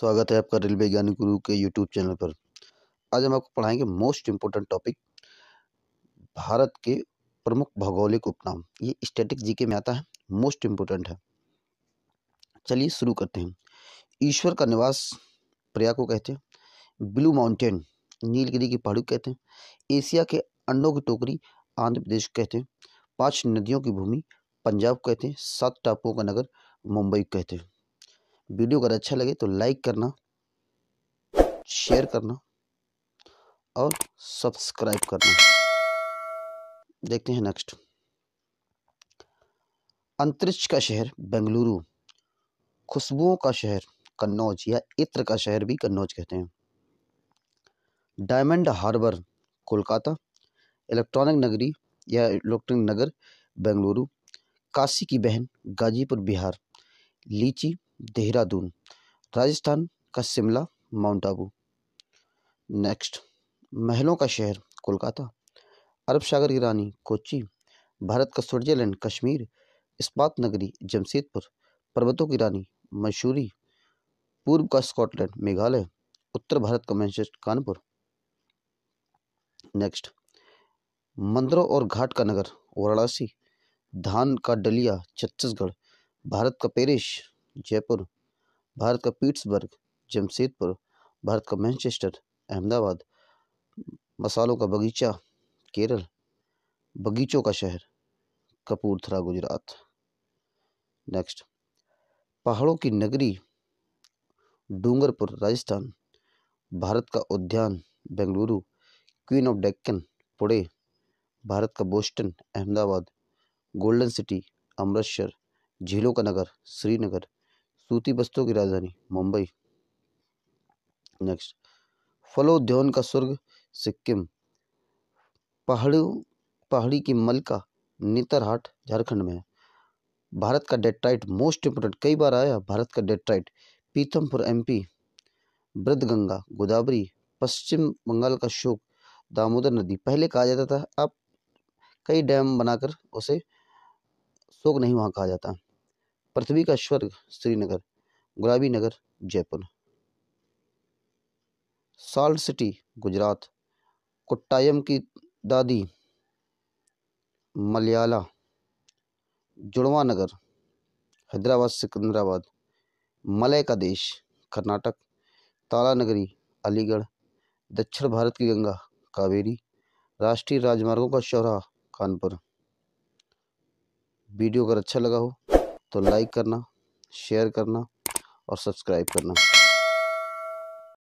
स्वागत है आपका रेलवे ज्ञान गुरु के यूट्यूब चैनल पर आज हम आपको पढ़ाएंगे मोस्ट इम्पोर्टेंट टॉपिक भारत के प्रमुख भौगोलिक उपनाम ये स्टैटिक जीके में आता है मोस्ट इम्पोर्टेंट है चलिए शुरू करते हैं ईश्वर का निवास प्रया को कहते हैं ब्लू माउंटेन नीलगिरी की पहाड़ी कहते हैं एशिया के अंडों की टोकरी आंध्र प्रदेश कहते हैं पांच नदियों की भूमि पंजाब कहते हैं सात टापुओं का नगर मुंबई कहते हैं वीडियो अगर अच्छा लगे तो लाइक करना शेयर करना और सब्सक्राइब करना देखते हैं नेक्स्ट अंतरिक्ष का शहर बेंगलुरु खुशबुओं का शहर कन्नौज या इत्र का शहर भी कन्नौज कहते हैं डायमंड हार्बर कोलकाता इलेक्ट्रॉनिक नगरी या इलेक्ट्रॉनिक नगर बेंगलुरु काशी की बहन गाजीपुर बिहार लीची देहरादून राजस्थान का शिमला माउंट आबू नेक्स्ट महलों का शहर कोलकाता अरब सागर की रानी कोची भारत का स्विट्जरलैंड कश्मीर इस्पात नगरी जमशेदपुर पर्वतों की रानी मशहूरी पूर्व का स्कॉटलैंड मेघालय उत्तर भारत का मैनचेस्टर कानपुर नेक्स्ट मंदिरों और घाट का नगर वाराणसी धान का डलिया छत्तीसगढ़ भारत का पेरिस जयपुर भारत का पीट्सबर्ग जमशेदपुर भारत का मैनचेस्टर अहमदाबाद मसालों का बगीचा केरल बगीचों का शहर कपूरथला गुजरात नेक्स्ट पहाड़ों की नगरी डूंगरपुर राजस्थान भारत का उद्यान बेंगलुरु क्वीन ऑफ डेक्कन पुणे भारत का Boston Ahmedabad golden city Amritsar झीलों का नगर श्रीनगर सूती वस्त्रों की राजधानी मुंबई नेक्स्ट फलोद्योन का स्वर्ग सिक्किम पहाड़ियों पहाड़ी की मलका नेतरहाट झारखंड में है भारत का डेट्राइट मोस्ट इम्पोर्टेंट कई बार आया भारत का डेट्राइट पीथमपुर एमपी वृद्धगंगा गोदावरी पश्चिम बंगाल का शोक दामोदर नदी पहले कहा जाता था अब कई डैम बनाकर उसे शोक नहीं वहाँ कहा जाता पृथ्वी का स्वर्ग श्रीनगर गुलाबी नगर जयपुर साल्ट सिटी गुजरात कुट्टायम की दादी मलयाला जुड़वा नगर हैदराबाद सिकंदराबाद मलय का देश कर्नाटक ताला नगरी अलीगढ़ दक्षिण भारत की गंगा कावेरी राष्ट्रीय राजमार्गों का शौरा कानपुर वीडियो अगर अच्छा लगा हो तो लाइक करना शेयर करना और सब्सक्राइब करना